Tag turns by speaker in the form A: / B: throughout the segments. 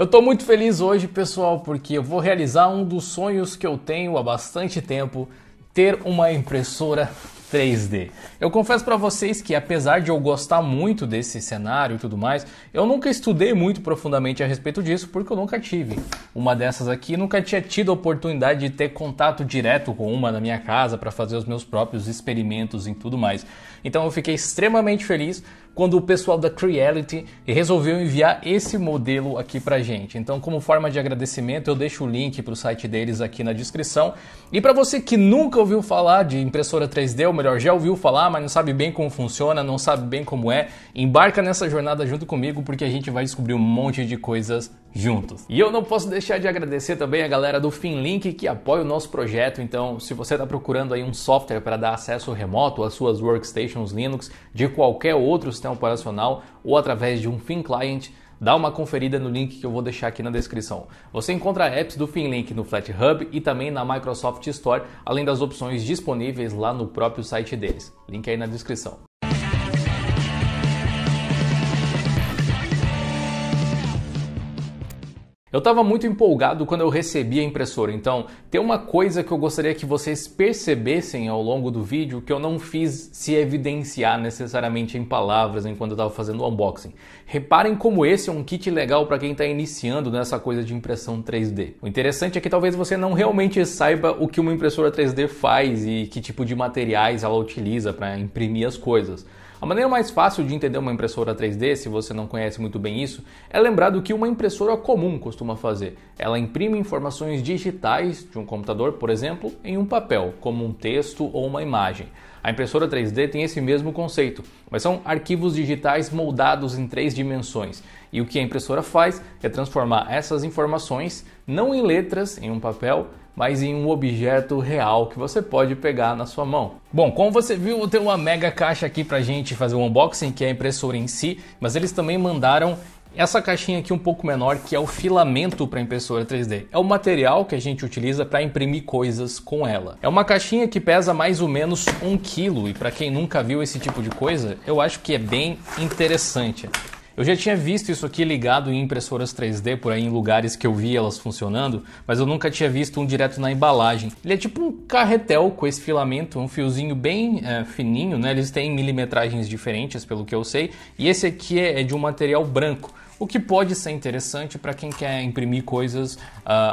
A: Eu estou muito feliz hoje, pessoal, porque eu vou realizar um dos sonhos que eu tenho há bastante tempo, ter uma impressora 3D. Eu confesso para vocês que apesar de eu gostar muito desse cenário e tudo mais, eu nunca estudei muito profundamente a respeito disso porque eu nunca tive uma dessas aqui, nunca tinha tido a oportunidade de ter contato direto com uma na minha casa para fazer os meus próprios experimentos e tudo mais. Então eu fiquei extremamente feliz quando o pessoal da Creality resolveu enviar esse modelo aqui pra gente. Então, como forma de agradecimento, eu deixo o link para o site deles aqui na descrição. E para você que nunca ouviu falar de impressora 3D, ou melhor, já ouviu falar, mas não sabe bem como funciona, não sabe bem como é, embarca nessa jornada junto comigo porque a gente vai descobrir um monte de coisas juntos. E eu não posso deixar de agradecer também a galera do Finlink que apoia o nosso projeto. Então, se você está procurando aí um software para dar acesso remoto às suas workstations Linux de qualquer outro sistema operacional ou através de um Fin Client, dá uma conferida no link que eu vou deixar aqui na descrição. Você encontra apps do Finlink no FlatHub e também na Microsoft Store, além das opções disponíveis lá no próprio site deles. Link aí na descrição. Eu estava muito empolgado quando eu recebi a impressora, então tem uma coisa que eu gostaria que vocês percebessem ao longo do vídeo que eu não fiz se evidenciar necessariamente em palavras enquanto eu estava fazendo o unboxing. Reparem como esse é um kit legal para quem está iniciando nessa coisa de impressão 3D. O interessante é que talvez você não realmente saiba o que uma impressora 3D faz e que tipo de materiais ela utiliza para imprimir as coisas. A maneira mais fácil de entender uma impressora 3D, se você não conhece muito bem isso, é lembrar do que uma impressora comum costuma fazer. Ela imprime informações digitais de um computador, por exemplo, em um papel, como um texto ou uma imagem. A impressora 3D tem esse mesmo conceito, mas são arquivos digitais moldados em três dimensões. E o que a impressora faz é transformar essas informações não em letras em um papel, mas em um objeto real que você pode pegar na sua mão. Bom, como você viu, tem uma mega caixa aqui pra gente fazer o um unboxing, que é a impressora em si, mas eles também mandaram essa caixinha aqui um pouco menor, que é o filamento para impressora 3D. É o material que a gente utiliza para imprimir coisas com ela. É uma caixinha que pesa mais ou menos um quilo e para quem nunca viu esse tipo de coisa, eu acho que é bem interessante. Eu já tinha visto isso aqui ligado em impressoras 3D por aí em lugares que eu vi elas funcionando, mas eu nunca tinha visto um direto na embalagem. Ele é tipo um carretel com esse filamento, um fiozinho bem é, fininho, né? Eles têm milimetragens diferentes, pelo que eu sei, e esse aqui é, é de um material branco o que pode ser interessante para quem quer imprimir coisas uh,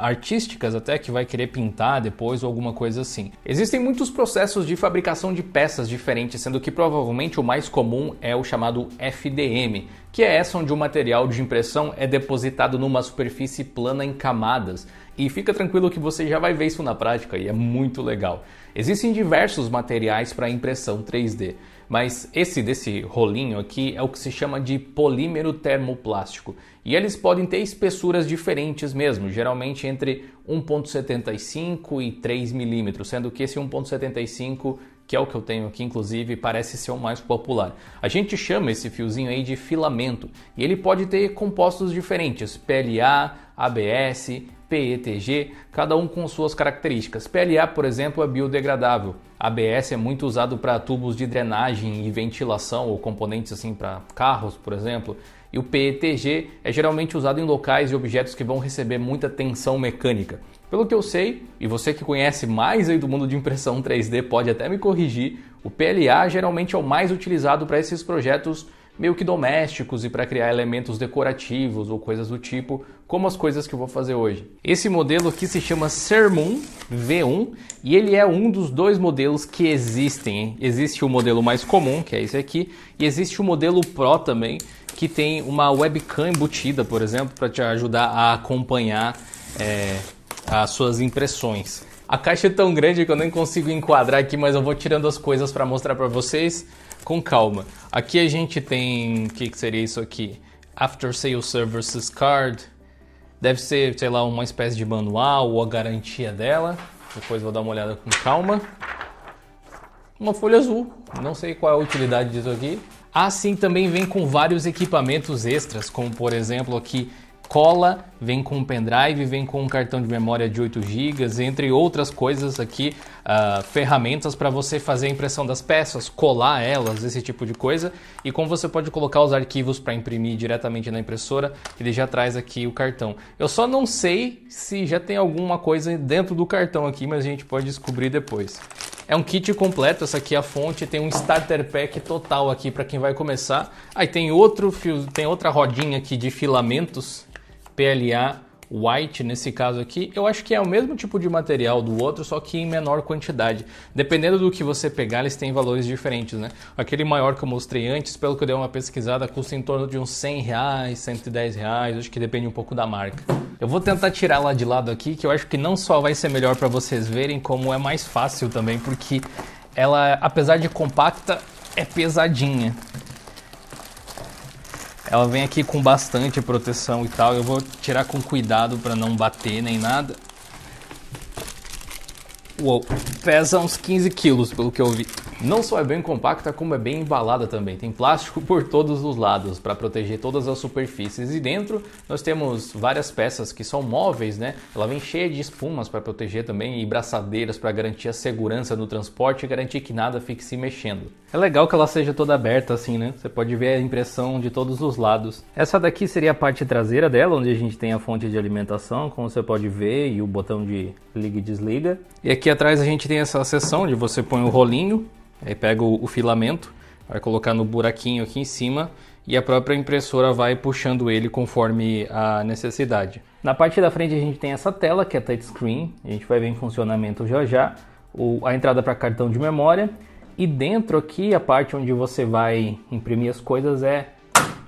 A: artísticas, até que vai querer pintar depois ou alguma coisa assim. Existem muitos processos de fabricação de peças diferentes, sendo que provavelmente o mais comum é o chamado FDM, que é essa onde o material de impressão é depositado numa superfície plana em camadas. E fica tranquilo que você já vai ver isso na prática e é muito legal. Existem diversos materiais para impressão 3D. Mas esse desse rolinho aqui é o que se chama de polímero termoplástico. E eles podem ter espessuras diferentes mesmo, geralmente entre 1.75 e 3 milímetros, sendo que esse 1.75 que é o que eu tenho aqui, inclusive, parece ser o mais popular. A gente chama esse fiozinho aí de filamento e ele pode ter compostos diferentes: PLA, ABS, PETG, cada um com suas características. PLA, por exemplo, é biodegradável. ABS é muito usado para tubos de drenagem e ventilação ou componentes assim para carros, por exemplo. E o PETG é geralmente usado em locais e objetos que vão receber muita tensão mecânica. Pelo que eu sei, e você que conhece mais aí do mundo de impressão 3D pode até me corrigir, o PLA geralmente é o mais utilizado para esses projetos meio que domésticos e para criar elementos decorativos ou coisas do tipo, como as coisas que eu vou fazer hoje. Esse modelo aqui se chama Sermon V1 e ele é um dos dois modelos que existem. Hein? Existe o modelo mais comum, que é esse aqui, e existe o modelo Pro também, que tem uma webcam embutida, por exemplo, para te ajudar a acompanhar é, as suas impressões. A caixa é tão grande que eu nem consigo enquadrar aqui, mas eu vou tirando as coisas para mostrar para vocês com calma. Aqui a gente tem, o que, que seria isso aqui? After Sales Services Card, deve ser, sei lá, uma espécie de manual ou a garantia dela. Depois vou dar uma olhada com calma. Uma folha azul, não sei qual é a utilidade disso aqui. Assim também vem com vários equipamentos extras, como por exemplo aqui cola, vem com um pendrive, vem com um cartão de memória de 8 GB, entre outras coisas aqui, uh, ferramentas para você fazer a impressão das peças, colar elas, esse tipo de coisa. E como você pode colocar os arquivos para imprimir diretamente na impressora, ele já traz aqui o cartão. Eu só não sei se já tem alguma coisa dentro do cartão aqui, mas a gente pode descobrir depois. É um kit completo, essa aqui é a fonte, tem um starter pack total aqui para quem vai começar. Aí tem outro fio, tem outra rodinha aqui de filamentos PLA white nesse caso aqui, eu acho que é o mesmo tipo de material do outro, só que em menor quantidade. Dependendo do que você pegar, eles têm valores diferentes, né? Aquele maior que eu mostrei antes, pelo que eu dei uma pesquisada, custa em torno de uns 100 reais, 110 reais, acho que depende um pouco da marca. Eu vou tentar tirar lá de lado aqui, que eu acho que não só vai ser melhor para vocês verem, como é mais fácil também, porque ela, apesar de compacta, é pesadinha. Ela vem aqui com bastante proteção e tal. Eu vou tirar com cuidado para não bater nem nada. Uou, pesa uns 15 quilos, pelo que eu vi. Não só é bem compacta, como é bem embalada também. Tem plástico por todos os lados para proteger todas as superfícies. E dentro nós temos várias peças que são móveis, né? Ela vem cheia de espumas para proteger também e braçadeiras para garantir a segurança no transporte e garantir que nada fique se mexendo. É legal que ela seja toda aberta assim, né? Você pode ver a impressão de todos os lados. Essa daqui seria a parte traseira dela, onde a gente tem a fonte de alimentação, como você pode ver, e o botão de liga e desliga. E aqui atrás a gente tem essa seção onde você põe o rolinho, aí pega o, o filamento, vai colocar no buraquinho aqui em cima e a própria impressora vai puxando ele conforme a necessidade. Na parte da frente a gente tem essa tela que é touchscreen, a gente vai ver em funcionamento já já, o, a entrada para cartão de memória e dentro aqui, a parte onde você vai imprimir as coisas é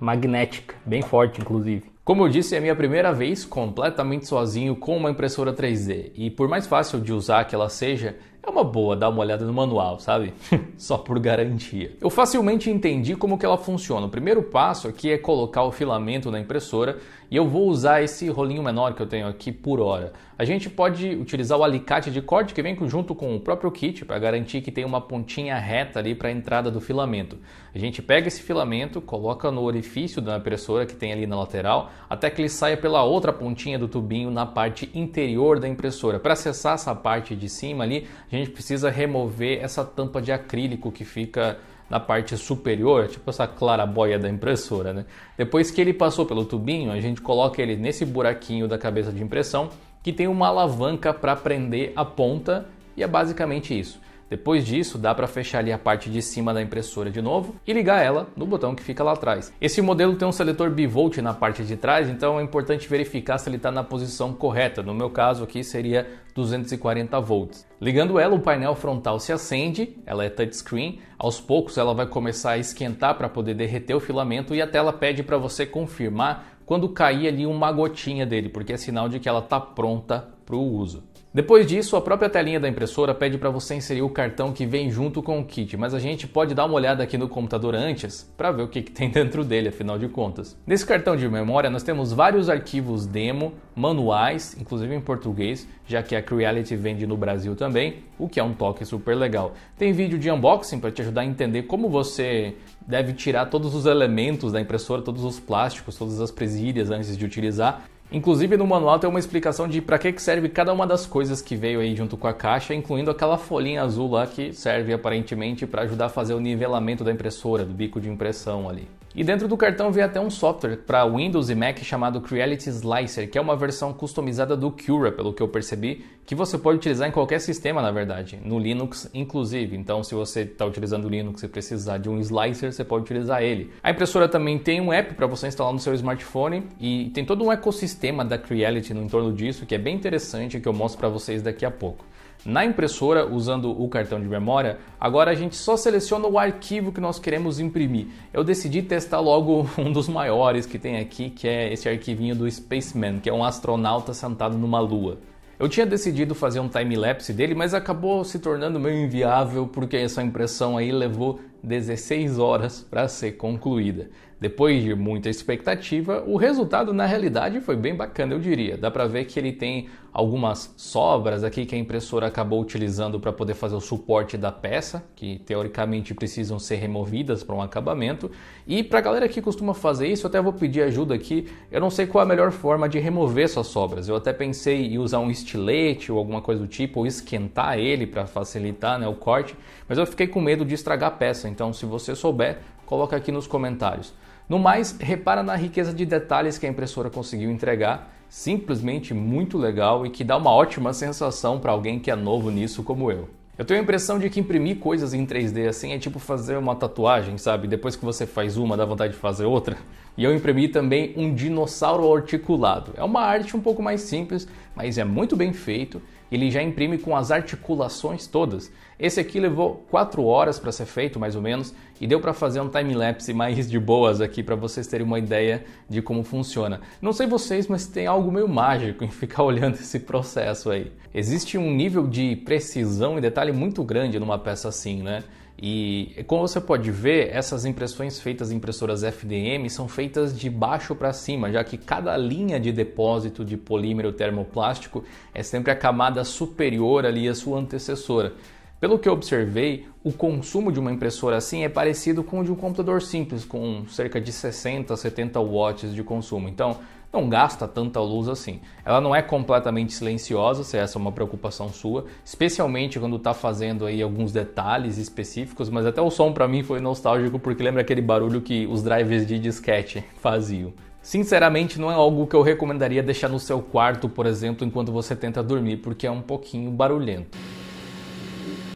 A: magnética, bem forte inclusive. Como eu disse, é a minha primeira vez completamente sozinho com uma impressora 3D e por mais fácil de usar que ela seja, é uma boa dar uma olhada no manual, sabe? Só por garantia. Eu facilmente entendi como que ela funciona. O primeiro passo aqui é colocar o filamento na impressora e eu vou usar esse rolinho menor que eu tenho aqui por hora. A gente pode utilizar o alicate de corte que vem junto com o próprio kit para garantir que tem uma pontinha reta ali para a entrada do filamento. A gente pega esse filamento, coloca no orifício da impressora que tem ali na lateral, até que ele saia pela outra pontinha do tubinho na parte interior da impressora. Para acessar essa parte de cima ali, a gente precisa remover essa tampa de acrílico que fica na parte superior, tipo essa clarabóia da impressora, né? Depois que ele passou pelo tubinho, a gente coloca ele nesse buraquinho da cabeça de impressão que tem uma alavanca para prender a ponta e é basicamente isso. Depois disso, dá para fechar ali a parte de cima da impressora de novo e ligar ela no botão que fica lá atrás. Esse modelo tem um seletor bivolt na parte de trás, então é importante verificar se ele está na posição correta. No meu caso aqui seria 240 volts. Ligando ela, o painel frontal se acende, ela é touchscreen. Aos poucos, ela vai começar a esquentar para poder derreter o filamento e a tela pede para você confirmar quando cair ali uma gotinha dele, porque é sinal de que ela está pronta para o uso. Depois disso, a própria telinha da impressora pede para você inserir o cartão que vem junto com o kit, mas a gente pode dar uma olhada aqui no computador antes para ver o que, que, tem dentro dele, afinal de contas. Nesse cartão de memória nós temos vários arquivos demo, manuais, inclusive em português, já que a Creality vende no Brasil também, o que é um toque super legal. Tem vídeo de unboxing para te ajudar a entender como você deve tirar todos os elementos da impressora, todos os plásticos, todas as presilhas antes de utilizar. Inclusive no manual tem uma explicação de para que, serve cada uma das coisas que veio aí junto com a caixa, incluindo aquela folhinha azul lá que serve aparentemente para ajudar a fazer o nivelamento da impressora, do bico de impressão ali. E dentro do cartão vem até um software para Windows e Mac chamado Creality Slicer, que é uma versão customizada do Cura, pelo que eu percebi, que você pode utilizar em qualquer sistema, na verdade, no Linux inclusive. Então, se você está utilizando o Linux e precisar de um slicer, você pode utilizar ele. A impressora também tem um app para você instalar no seu smartphone e tem todo um ecossistema da Creality no entorno disso, que é bem interessante, que eu mostro para vocês daqui a pouco. Na impressora, usando o cartão de memória, agora a gente só seleciona o arquivo que nós queremos imprimir. Eu decidi testar logo um dos maiores que tem aqui, que é esse arquivinho do Spaceman, que é um astronauta sentado numa lua. Eu tinha decidido fazer um time-lapse dele, mas acabou se tornando meio inviável porque essa impressão aí levou 16 horas para ser concluída. Depois de muita expectativa, o resultado na realidade foi bem bacana, eu diria. Dá para ver que ele tem algumas sobras aqui que a impressora acabou utilizando para poder fazer o suporte da peça, que teoricamente precisam ser removidas para um acabamento. E para a galera que costuma fazer isso, eu até vou pedir ajuda aqui. Eu não sei qual é a melhor forma de remover essas sobras. Eu até pensei em usar um estilete ou alguma coisa do tipo, ou esquentar ele para facilitar né, o corte, mas eu fiquei com medo de estragar a peça. Então, se você souber, coloca aqui nos comentários. No mais, repara na riqueza de detalhes que a impressora conseguiu entregar, simplesmente muito legal e que dá uma ótima sensação para alguém que é novo nisso como eu. Eu tenho a impressão de que imprimir coisas em 3D assim é tipo fazer uma tatuagem, sabe? Depois que você faz uma, dá vontade de fazer outra. E eu imprimi também um dinossauro articulado. É uma arte um pouco mais simples, mas é muito bem feito ele já imprime com as articulações todas. Esse aqui levou 4 horas para ser feito, mais ou menos, e deu para fazer um time-lapse mais de boas aqui para vocês terem uma ideia de como funciona. Não sei vocês, mas tem algo meio mágico em ficar olhando esse processo aí. Existe um nível de precisão e detalhe muito grande numa peça assim, né? E como você pode ver, essas impressões feitas em impressoras FDM são feitas de baixo para cima, já que cada linha de depósito de polímero termoplástico é sempre a camada superior ali à sua antecessora. Pelo que eu observei, o consumo de uma impressora assim é parecido com o de um computador simples, com cerca de 60 a 70 watts de consumo. Então, não gasta tanta luz assim. Ela não é completamente silenciosa, se essa é uma preocupação sua, especialmente quando está fazendo aí alguns detalhes específicos, mas até o som para mim foi nostálgico porque lembra aquele barulho que os drivers de disquete faziam. Sinceramente, não é algo que eu recomendaria deixar no seu quarto, por exemplo, enquanto você tenta dormir, porque é um pouquinho barulhento.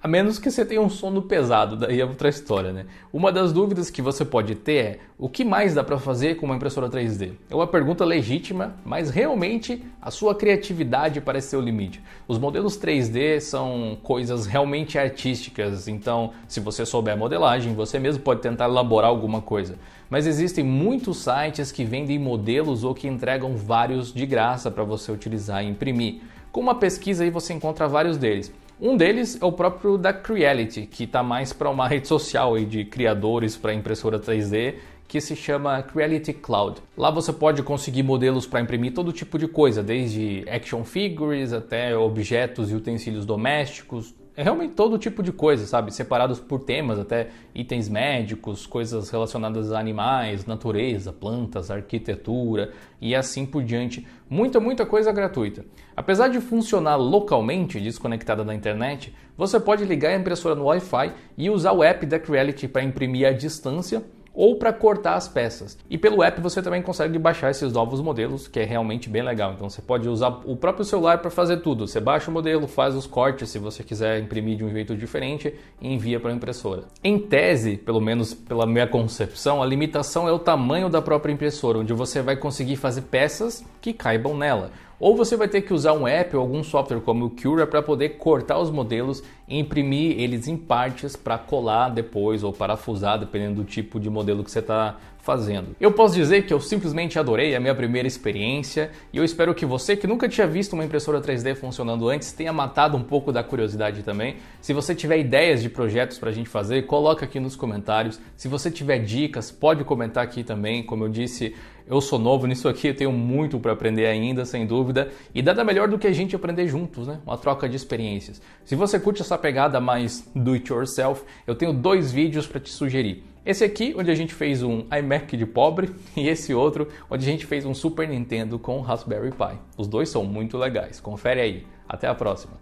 A: A menos que você tenha um sono pesado, daí é outra história, né? Uma das dúvidas que você pode ter é o que mais dá para fazer com uma impressora 3D? É uma pergunta legítima, mas realmente a sua criatividade parece ser o limite. Os modelos 3D são coisas realmente artísticas, então se você souber a modelagem, você mesmo pode tentar elaborar alguma coisa. Mas existem muitos sites que vendem modelos ou que entregam vários de graça para você utilizar e imprimir. Com uma pesquisa aí você encontra vários deles. Um deles é o próprio da Creality, que está mais para uma rede social aí de criadores para impressora 3D, que se chama Creality Cloud. Lá você pode conseguir modelos para imprimir todo tipo de coisa, desde action figures até objetos e utensílios domésticos, é realmente todo tipo de coisa, sabe? Separados por temas, até itens médicos, coisas relacionadas a animais, natureza, plantas, arquitetura e assim por diante. Muita, muita coisa gratuita. Apesar de funcionar localmente, desconectada da internet, você pode ligar a impressora no Wi-Fi e usar o app da Creality para imprimir à distância ou para cortar as peças. E pelo app você também consegue baixar esses novos modelos, que é realmente bem legal. Então você pode usar o próprio celular para fazer tudo. Você baixa o modelo, faz os cortes se você quiser imprimir de um jeito diferente e envia para a impressora. Em tese, pelo menos pela minha concepção, a limitação é o tamanho da própria impressora, onde você vai conseguir fazer peças que caibam nela. Ou você vai ter que usar um app ou algum software como o Cura para poder cortar os modelos e imprimir eles em partes para colar depois ou parafusar, dependendo do tipo de modelo que você está fazendo. Eu posso dizer que eu simplesmente adorei a minha primeira experiência e eu espero que você que nunca tinha visto uma impressora 3D funcionando antes tenha matado um pouco da curiosidade também. Se você tiver ideias de projetos para a gente fazer, coloca aqui nos comentários. Se você tiver dicas, pode comentar aqui também. Como eu disse, eu sou novo nisso aqui, eu tenho muito para aprender ainda, sem dúvida, e nada melhor do que a gente aprender juntos, né? Uma troca de experiências. Se você curte essa pegada mais do it yourself, eu tenho dois vídeos para te sugerir. Esse aqui, onde a gente fez um iMac de pobre, e esse outro, onde a gente fez um Super Nintendo com Raspberry Pi. Os dois são muito legais, confere aí. Até a próxima!